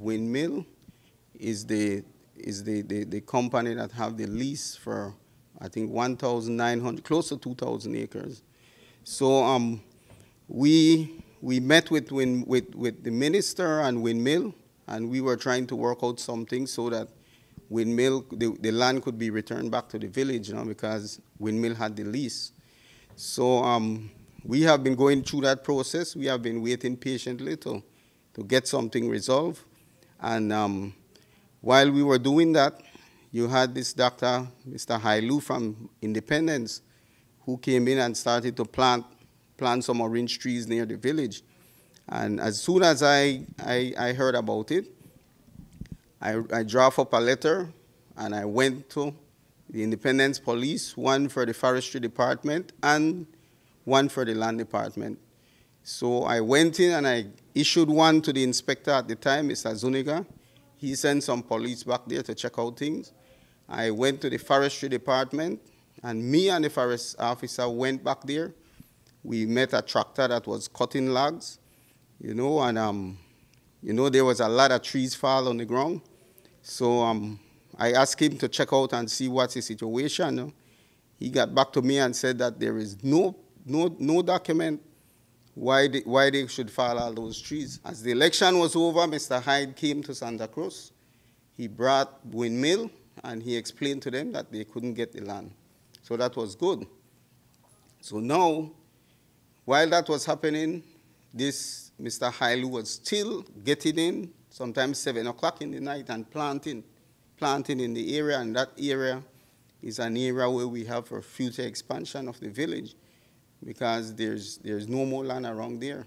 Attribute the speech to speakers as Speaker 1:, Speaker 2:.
Speaker 1: Windmill is the is the, the, the company that have the lease for I think 1,900 close to 2,000 acres. So um, we we met with, Win, with with the minister and Windmill, and we were trying to work out something so that Windmill the, the land could be returned back to the village, you know, because Windmill had the lease. So um, we have been going through that process. We have been waiting patiently to to get something resolved. And um, while we were doing that, you had this doctor, Mr. Hailu from Independence, who came in and started to plant, plant some orange trees near the village. And as soon as I, I, I heard about it, I, I draft up a letter and I went to the Independence Police, one for the Forestry Department and one for the Land Department. So I went in and I issued one to the inspector at the time, Mr. Zuniga. He sent some police back there to check out things. I went to the forestry department, and me and the forest officer went back there. We met a tractor that was cutting logs, you know, and um, you know there was a lot of trees fall on the ground. So um, I asked him to check out and see what's the situation. He got back to me and said that there is no, no, no document why they, why they should fall all those trees. As the election was over, Mr. Hyde came to Santa Cruz. He brought windmill and he explained to them that they couldn't get the land. So that was good. So now, while that was happening, this Mr. Hyde was still getting in, sometimes 7 o'clock in the night, and planting, planting in the area, and that area is an area where we have a future expansion of the village because there's, there's no more land around there.